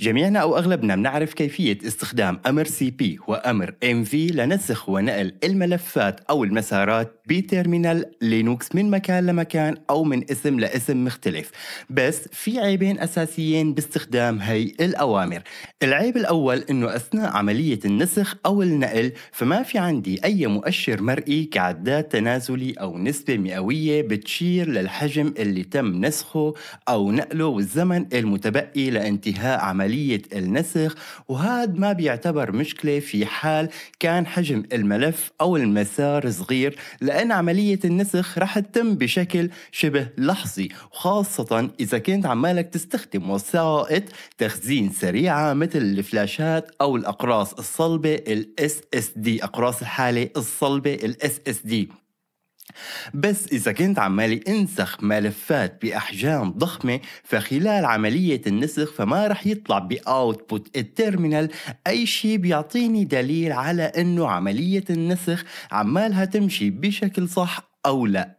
جميعنا أو أغلبنا بنعرف كيفية استخدام أمر سي بي وأمر ام في لنسخ ونقل الملفات أو المسارات بتيرمينال لينوكس من مكان لمكان أو من اسم لاسم مختلف بس في عيبين أساسيين باستخدام هي الأوامر العيب الأول أنه أثناء عملية النسخ أو النقل فما في عندي أي مؤشر مرئي كعداد تنازلي أو نسبة مئوية بتشير للحجم اللي تم نسخه أو نقله والزمن المتبقي لانتهاء عملية عملية النسخ وهذا ما بيعتبر مشكلة في حال كان حجم الملف أو المسار صغير لأن عملية النسخ رح تتم بشكل شبه لحظي وخاصة إذا كنت عمالك تستخدم وسائط تخزين سريعة مثل الفلاشات أو الأقراص الصلبة الـ SSD أقراص الحالة الصلبة الـ SSD بس إذا كنت عمالي انسخ ملفات بأحجام ضخمة فخلال عملية النسخ فما رح يطلع بأوتبوت التيرمينال أي شيء بيعطيني دليل على أنه عملية النسخ عمالها تمشي بشكل صح أو لا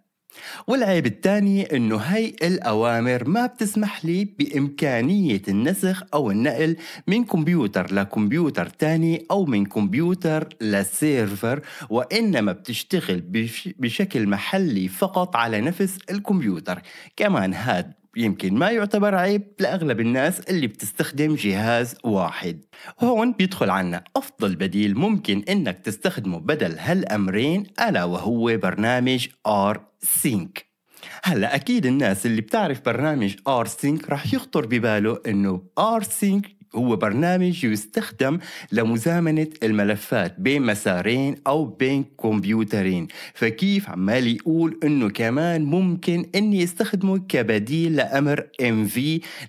والعيب الثاني انه هي الاوامر ما بتسمح لي بامكانيه النسخ او النقل من كمبيوتر لكمبيوتر ثاني او من كمبيوتر لسيرفر وانما بتشتغل بشكل محلي فقط على نفس الكمبيوتر كمان هاد يمكن ما يعتبر عيب لأغلب الناس اللي بتستخدم جهاز واحد هون بيدخل عنا أفضل بديل ممكن إنك تستخدمه بدل هالأمرين ألا وهو برنامج آر سينك هلا اكيد الناس اللي بتعرف برنامج ار سينك رح يخطر بباله انه ار سينك هو برنامج يستخدم لمزامنة الملفات بين مسارين أو بين كمبيوترين فكيف عمال يقول أنه كمان ممكن أني استخدمه كبديل لأمر MV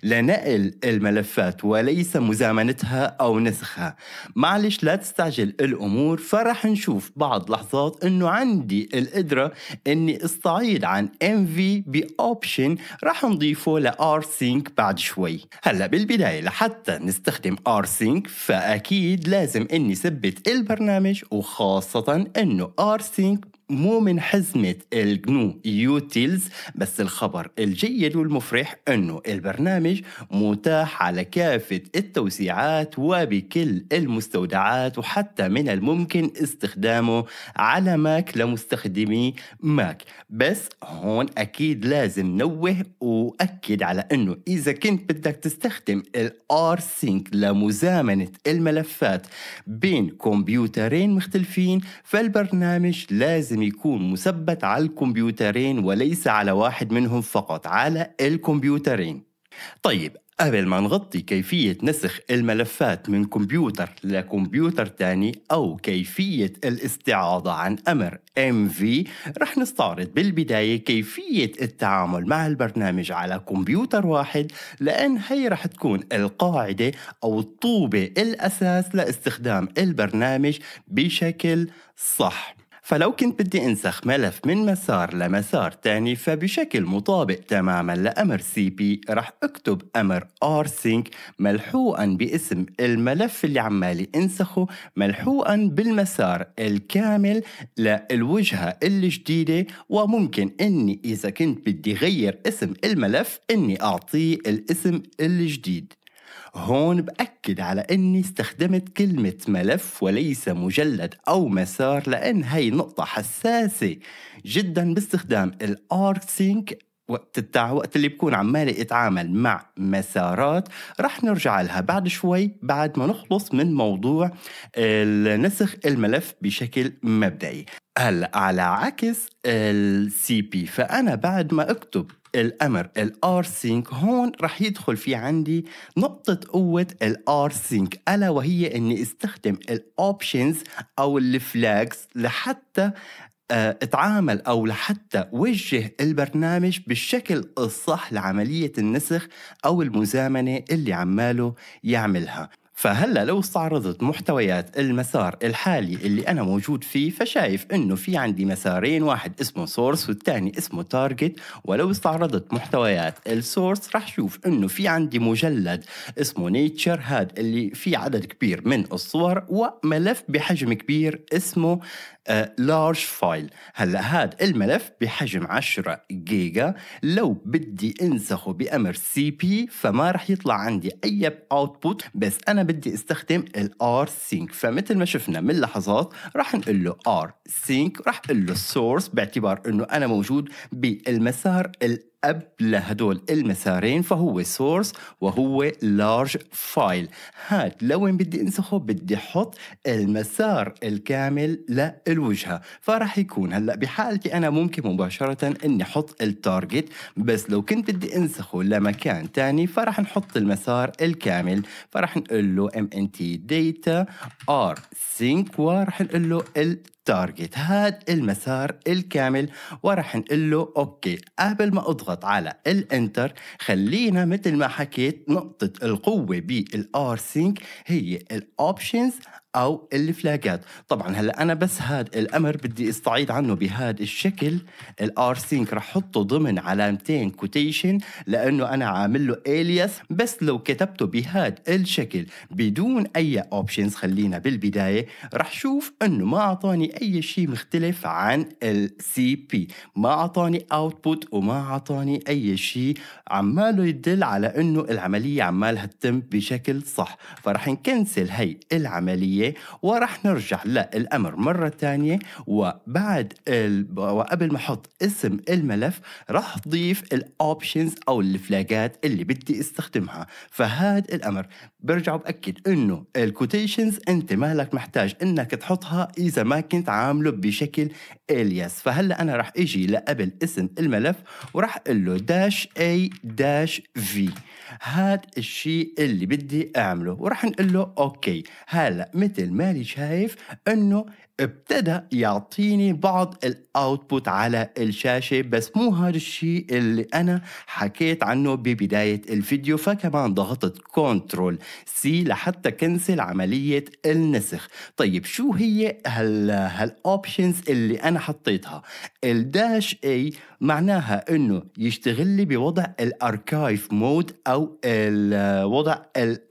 لنقل الملفات وليس مزامنتها أو نسخها معلش لا تستعجل الأمور فرح نشوف بعض لحظات أنه عندي القدرة أني استعيد عن MV بأوبشن رح نضيفه لR Sync بعد شوي هلأ بالبداية لحتى نستخدم بنستخدم rsync فأكيد لازم أني ثبت البرنامج وخاصة أنه rsync مو من حزمة الجنو يوتيلز بس الخبر الجيد والمفرح أنه البرنامج متاح على كافة التوسيعات وبكل المستودعات وحتى من الممكن استخدامه على ماك لمستخدمي ماك بس هون أكيد لازم نوه وأكد على أنه إذا كنت بدك تستخدم الار سينك لمزامنة الملفات بين كمبيوترين مختلفين فالبرنامج لازم لازم يكون مثبت على الكمبيوترين وليس على واحد منهم فقط على الكمبيوترين طيب قبل ما نغطي كيفية نسخ الملفات من كمبيوتر لكمبيوتر تاني أو كيفية الاستعاضة عن أمر MV رح نستعرض بالبداية كيفية التعامل مع البرنامج على كمبيوتر واحد لأن هي رح تكون القاعدة أو الطوبة الأساس لاستخدام البرنامج بشكل صح فلو كنت بدي انسخ ملف من مسار لمسار تاني فبشكل مطابق تماما لأمر سي بي رح اكتب أمر ار سينك ملحوقا باسم الملف اللي عمالي انسخه ملحوقا بالمسار الكامل للوجهة الجديدة وممكن اني اذا كنت بدي غير اسم الملف اني اعطيه الاسم الجديد هون بأكد على أني استخدمت كلمة ملف وليس مجلد أو مسار لأن هي نقطة حساسة جدا باستخدام الأرك سينك وقت التع... وقت اللي بكون عمالي اتعامل مع مسارات رح نرجع لها بعد شوي بعد ما نخلص من موضوع نسخ الملف بشكل مبدئي هلا على عكس السي بي فانا بعد ما اكتب الامر الار سينك هون رح يدخل في عندي نقطه قوه الار سينك الا وهي اني استخدم الاوبشنز او الفلاجز لحتى آه، اتعامل او لحتى وجه البرنامج بالشكل الصح لعمليه النسخ او المزامنه اللي عماله يعملها فهلا لو استعرضت محتويات المسار الحالي اللي انا موجود فيه فشايف انه في عندي مسارين واحد اسمه سورس والثاني اسمه تارجت ولو استعرضت محتويات السورس راح شوف انه في عندي مجلد اسمه نيتشر هاد اللي فيه عدد كبير من الصور وملف بحجم كبير اسمه لارج آه، فايل هلا هذا الملف بحجم 10 جيجا لو بدي انسخه بامر سي بي فما رح يطلع عندي اي اوتبوت بس انا بدي استخدم الار سينك فمثل ما شفنا من لحظات رح نقول له ار سينك رح اقول له سورس باعتبار انه انا موجود بالمسار اب لهدول المسارين فهو سورس وهو لارج فايل هاد لوين بدي انسخه بدي احط المسار الكامل للوجهه فراح يكون هلا بحالتي انا ممكن مباشره اني احط التارجت بس لو كنت بدي انسخه لمكان ثاني فراح نحط المسار الكامل فراح نقول له ام ان تي داتا ار سينك وراح نقول له التارجت هذا المسار الكامل وراح نقول له اوكي قبل ما اضغط على الانتر خلينا مثل ما حكيت نقطة القوة بالار سينك هي الاوبشنز او الفلاجات طبعا هلا انا بس هذا الامر بدي استعيد عنه بهذا الشكل الار سينك رح حطه ضمن علامتين كوتيشن لانه انا عامل له الياس بس لو كتبته بهذا الشكل بدون اي اوبشنز خلينا بالبدايه رح شوف انه ما اعطاني اي شيء مختلف عن السي بي ما اعطاني اوتبوت وما اعطاني اي شيء عماله يدل على انه العمليه عمالها تتم بشكل صح فرح نكنسل هي العمليه ورح نرجع للامر مره ثانيه وبعد ال... وقبل ما احط اسم الملف رح ضيف الاوبشنز او الفلاجات اللي بدي استخدمها فهذا الامر برجع باكد انه الكوتيشنز انت مالك محتاج انك تحطها اذا ما كنت تعامله بشكل الياس فهلا انا راح اجي لقبل اسم الملف وراح اقول له داش اي داش في هاد الشيء اللي بدي اعمله وراح نقول له اوكي هلا مثل لي شايف انه ابتدى يعطيني بعض الاوتبوت على الشاشه بس مو هذا الشيء اللي انا حكيت عنه ببدايه الفيديو فكمان ضغطت كنترول سي لحتى كنسل عمليه النسخ طيب شو هي هالاوبشنز اللي انا حطيتها الداش اي معناها انه يشتغل لي بوضع الاركايف مود او وضع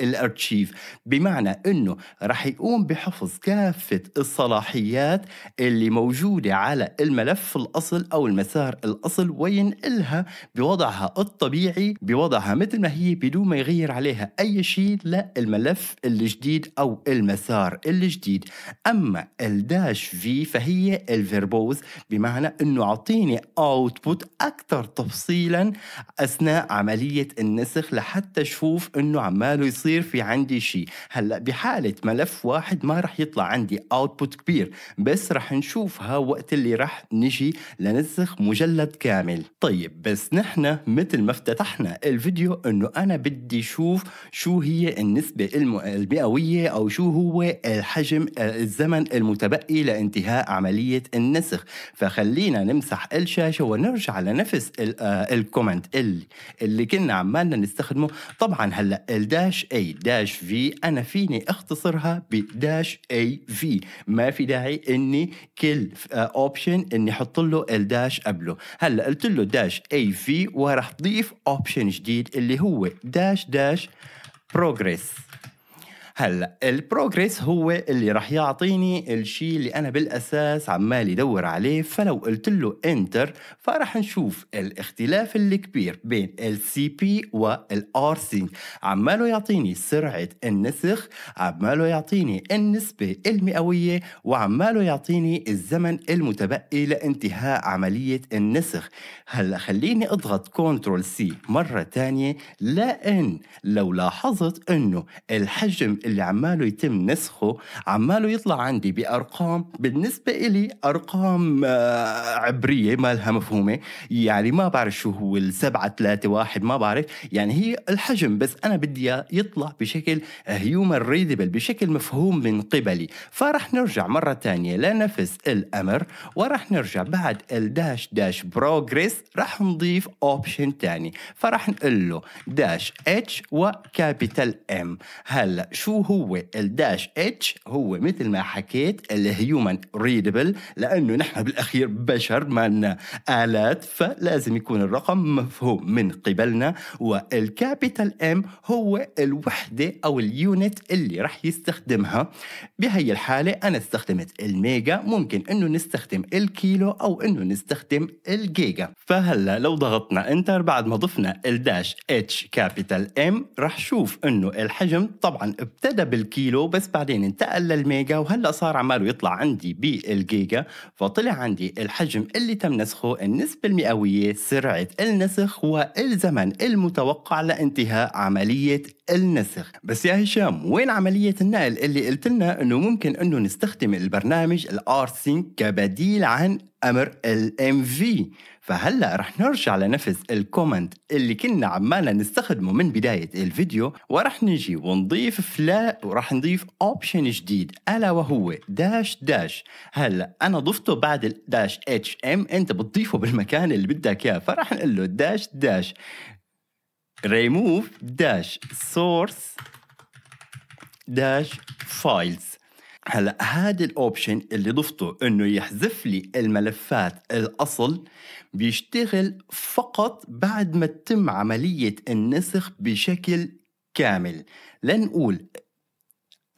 الارشيف بمعنى انه راح يقوم بحفظ كافه الصلاحيات اللي موجوده على الملف الاصل او المسار الاصل وينقلها بوضعها الطبيعي بوضعها مثل ما هي بدون ما يغير عليها اي شيء للملف الجديد او المسار الجديد اما الداش في فهي الفيربوز بمعنى انه اعطيني اوت الأوتبوت أكثر تفصيلا أثناء عملية النسخ لحتى أشوف إنه عماله يصير في عندي شيء هلا بحالة ملف واحد ما رح يطلع عندي أوتبوت كبير بس رح نشوفها وقت اللي رح نجي لنسخ مجلد كامل طيب بس نحن مثل ما افتتحنا الفيديو إنه أنا بدي شوف شو هي النسبة المئوية أو شو هو الحجم الزمن المتبقي لانتهاء عملية النسخ فخلينا نمسح الشاشة ون نرجع لنفس آه، الكومنت اللي اللي كنا عمالنا نستخدمه طبعا هلا الداش اي داش في انا فيني اختصرها بداش اي في ما في داعي اني كل اوبشن آه، اني احط له الداش قبله هلا قلت له داش اي في وراح ضيف اوبشن جديد اللي هو داش داش بروجريس هلا البروجريس هو اللي راح يعطيني الشيء اللي انا بالاساس عمال يدور عليه فلو قلت له انتر فراح نشوف الاختلاف الكبير بين السي بي والار سي عماله يعطيني سرعه النسخ عماله يعطيني النسبه المئويه وعماله يعطيني الزمن المتبقي لانتهاء عمليه النسخ هلا خليني اضغط كنترول سي مره ثانيه لان لو لاحظت انه الحجم اللي عماله يتم نسخه عماله يطلع عندي بارقام بالنسبه إلي ارقام آه، عبريه ما لها مفهومه يعني ما بعرف شو هو السبعة ثلاثة واحد ما بعرف يعني هي الحجم بس أنا بدي يطلع بشكل هيومن ريدبل بشكل مفهوم من قبلي فرح نرجع مرة تانية لنفس الأمر ورح نرجع بعد الداش داش بروجريس رح نضيف أوبشن تاني فرح نقول له داش اتش وكابيتال ام هلا شو شو هو الداش اتش هو مثل ما حكيت الهيومن ريدبل لانه نحن بالاخير بشر ما الات فلازم يكون الرقم مفهوم من قبلنا والكابيتال ام هو الوحده او اليونت اللي راح يستخدمها بهي الحاله انا استخدمت الميجا ممكن انه نستخدم الكيلو او انه نستخدم الجيجا فهلا لو ضغطنا انتر بعد ما ضفنا الداش اتش كابيتال ام راح شوف انه الحجم طبعا ابتدى ابتدى بالكيلو بس بعدين انتقل للميجا وهلا صار عماله يطلع عندي بالجيجا فطلع عندي الحجم اللي تم نسخه النسبة المئوية سرعة النسخ والزمن المتوقع لانتهاء عملية النسخ بس يا هشام وين عملية النقل اللي قلت لنا انه ممكن انه نستخدم البرنامج الار سينك كبديل عن امر الام في فهلا رح نرجع لنفس الكومنت اللي كنا عمالنا نستخدمه من بدايه الفيديو ورح نجي ونضيف فلا ورح نضيف اوبشن جديد الا وهو داش داش هلا انا ضفته بعد الداش اتش ام انت بتضيفه بالمكان اللي بدك اياه فرح نقول له داش داش ريموف داش سورس داش فايلز هلا هذا الاوبشن اللي ضفته انه يحذف لي الملفات الاصل بيشتغل فقط بعد ما تتم عمليه النسخ بشكل كامل لنقول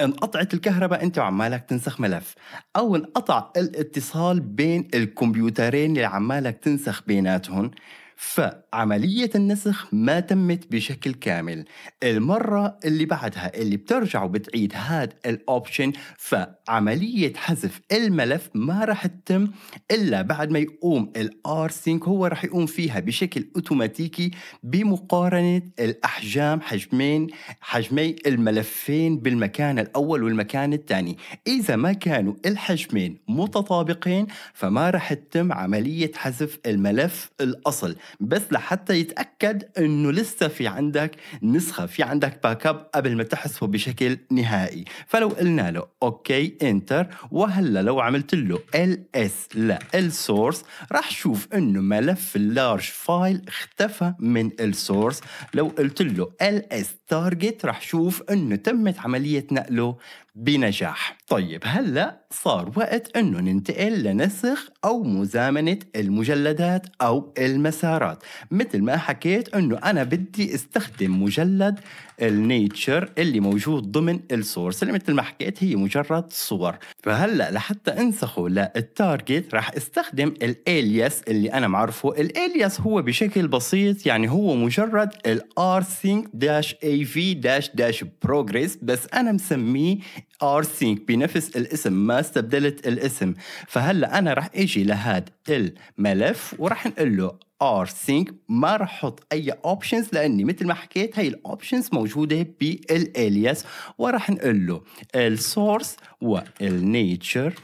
انقطعت الكهرباء انت وعمالك تنسخ ملف او انقطع الاتصال بين الكمبيوترين اللي عمالك تنسخ بيناتهم ف عملية النسخ ما تمت بشكل كامل المرة اللي بعدها اللي بترجع وبتعيد هاد الأوبشن فعملية حذف الملف ما رح تتم إلا بعد ما يقوم الار سينك هو رح يقوم فيها بشكل أوتوماتيكي بمقارنة الأحجام حجمين حجمي الملفين بالمكان الأول والمكان الثاني إذا ما كانوا الحجمين متطابقين فما رح تتم عملية حذف الملف الأصل بس لحتى يتاكد انه لسه في عندك نسخه في عندك باك اب قبل ما تحذفه بشكل نهائي فلو قلنا له اوكي انتر وهلا لو عملت له ال اس لل سورس راح شوف انه ملف اللارج فايل اختفى من السورس لو قلت له ال اس تارجت راح شوف انه تمت عمليه نقله بنجاح طيب هلأ صار وقت أنه ننتقل لنسخ أو مزامنة المجلدات أو المسارات مثل ما حكيت أنه أنا بدي استخدم مجلد النيتشر اللي موجود ضمن السورس اللي مثل ما حكيت هي مجرد صور فهلا لحتى انسخه للتارجت راح استخدم الالياس اللي انا معرفه الالياس هو بشكل بسيط يعني هو مجرد الارسينك داش اي في داش داش بروجريس بس انا مسميه ارسينك بنفس الاسم ما استبدلت الاسم فهلا انا راح اجي لهذا الملف وراح نقول له ار سينك ما راح احط اي اوبشنز لاني مثل ما حكيت هي الاوبشنز موجوده بالالياس وراح نقول له السورس والنيتشر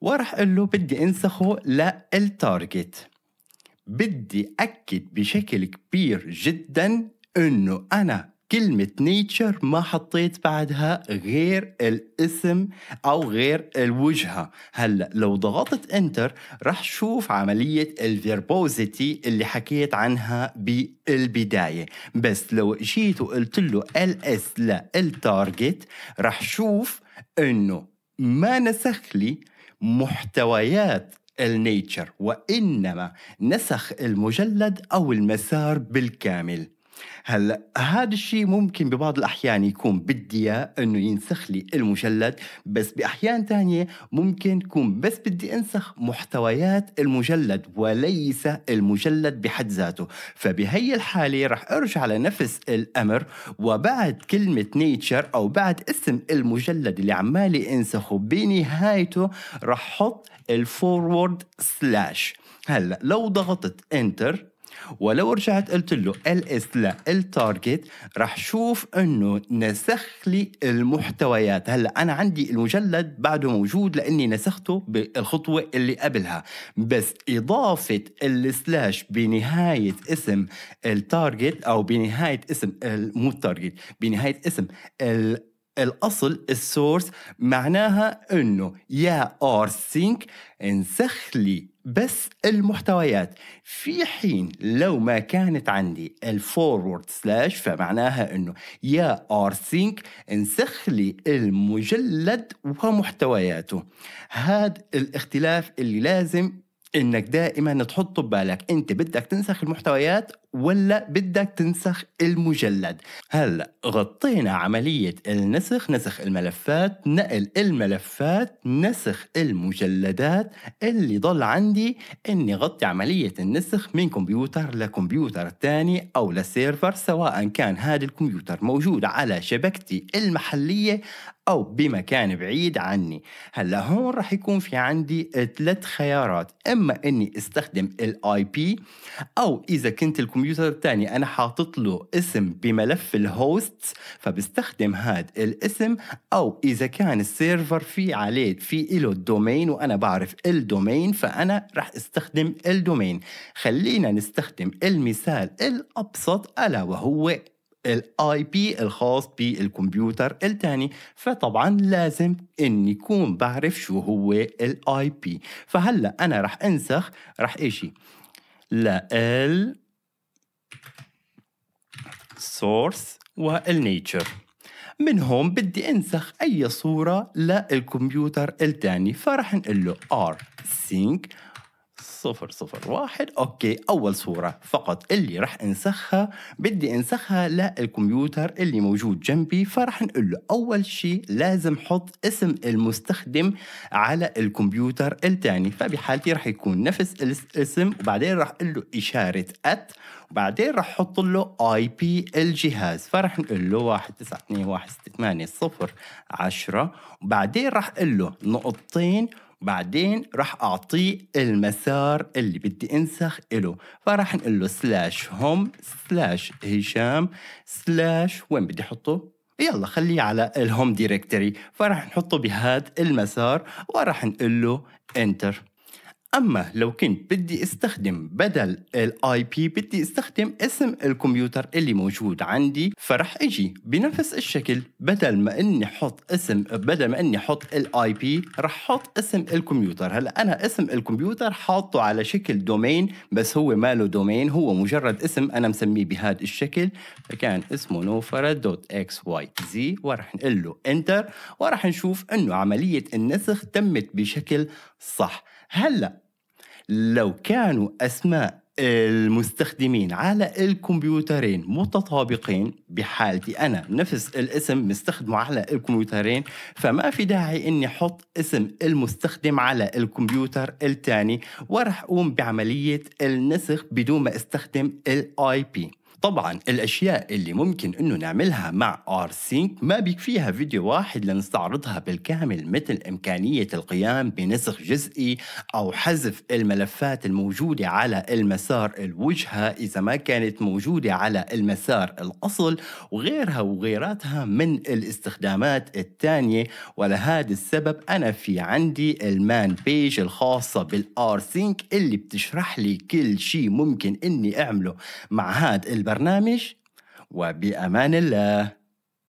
وراح اقول له بدي انسخه للتارجت بدي اكد بشكل كبير جدا انه انا كلمة نيتشر ما حطيت بعدها غير الاسم أو غير الوجهة هلأ لو ضغطت انتر رح شوف عملية الفيربوزيتي اللي حكيت عنها بالبداية بس لو جيت وقلت له ال اس للتارجت رح شوف انه ما نسخ لي محتويات النيتشر وانما نسخ المجلد او المسار بالكامل هلا هذا الشيء ممكن ببعض الاحيان يكون بدي اياه انه ينسخ لي المجلد بس باحيان ثانيه ممكن يكون بس بدي انسخ محتويات المجلد وليس المجلد بحد ذاته فبهي الحاله رح ارجع لنفس الامر وبعد كلمه نيتشر او بعد اسم المجلد اللي عمالي انسخه بنهايته رح حط الفورورد سلاش هلا لو ضغطت انتر ولو رجعت قلت له اس لا التارجت رح شوف انه نسخ لي المحتويات هلا انا عندي المجلد بعده موجود لاني نسخته بالخطوه اللي قبلها بس اضافه السلاش بنهايه اسم التارجت او بنهايه اسم مو التارجت بنهايه اسم ال الأصل السورس معناها أنه يا أور سينك انسخ لي بس المحتويات في حين لو ما كانت عندي الفورورد سلاش فمعناها انه يا ار سينك انسخ لي المجلد ومحتوياته هذا الاختلاف اللي لازم انك دائما تحطه ببالك انت بدك تنسخ المحتويات ولا بدك تنسخ المجلد هلا غطينا عملية النسخ نسخ الملفات نقل الملفات نسخ المجلدات اللي ضل عندي اني غطي عملية النسخ من كمبيوتر لكمبيوتر تاني او لسيرفر سواء كان هذا الكمبيوتر موجود على شبكتي المحلية أو بمكان بعيد عني هلا هون راح يكون في عندي ثلاث خيارات إما إني استخدم الاي بي أو إذا كنت الكمبيوتر الكمبيوتر الثاني انا حاطط له اسم بملف الهوست فبستخدم هذا الاسم او اذا كان السيرفر في عليه في له الدومين وانا بعرف الدومين فانا راح استخدم الدومين خلينا نستخدم المثال الابسط الا وهو الاي بي الخاص بالكمبيوتر الثاني فطبعا لازم اني يكون بعرف شو هو الاي بي فهلا انا راح انسخ راح اجي لل سورس والنيتشر منهم بدي انسخ اي صورة للكمبيوتر الثاني فراح نقول له ار سينك صفر صفر واحد اوكي اول صورة فقط اللي راح انسخها بدي انسخها للكمبيوتر اللي موجود جنبي فراح نقول له اول شيء لازم حط اسم المستخدم على الكمبيوتر الثاني فبحالتي راح يكون نفس الاسم وبعدين راح اقول له اشارة ات بعدين راح احط له اي بي الجهاز فراح نقول له 1 9 2 1 6 8 0 10 وبعدين راح اقول له نقطتين بعدين راح اعطيه المسار اللي بدي انسخ له فراح نقول له سلاش هوم سلاش هشام سلاش وين بدي احطه يلا خليه على الهوم دايركتوري فراح نحطه بهذا المسار وراح نقول له انتر اما لو كنت بدي استخدم بدل الاي بي بدي استخدم اسم الكمبيوتر اللي موجود عندي فرح اجي بنفس الشكل بدل ما اني احط اسم بدل ما اني احط الاي بي رح احط اسم الكمبيوتر هلا انا اسم الكمبيوتر حاطه على شكل دومين بس هو ماله دومين هو مجرد اسم انا مسميه بهذا الشكل فكان اسمه نوفرا دوت اكس واي زي ورح نقول له انتر ورح نشوف انه عملية النسخ تمت بشكل صح هلا لو كانوا أسماء المستخدمين على الكمبيوترين متطابقين بحالتي انا نفس الاسم مستخدمه على الكمبيوترين فما في داعي اني احط اسم المستخدم على الكمبيوتر الثاني ورح اقوم بعمليه النسخ بدون ما استخدم الاي بي طبعا الاشياء اللي ممكن انه نعملها مع ار سينك ما بيكفيها فيديو واحد لنستعرضها بالكامل مثل امكانيه القيام بنسخ جزئي او حذف الملفات الموجوده على المسار الوجهه اذا ما كانت موجوده على المسار الاصل وغيرها وغيراتها من الاستخدامات الثانيه ولهذا السبب انا في عندي المان بيج الخاصه بالار سينك اللي بتشرح لي كل شيء ممكن اني اعمله مع هذا برنامج وبأمان الله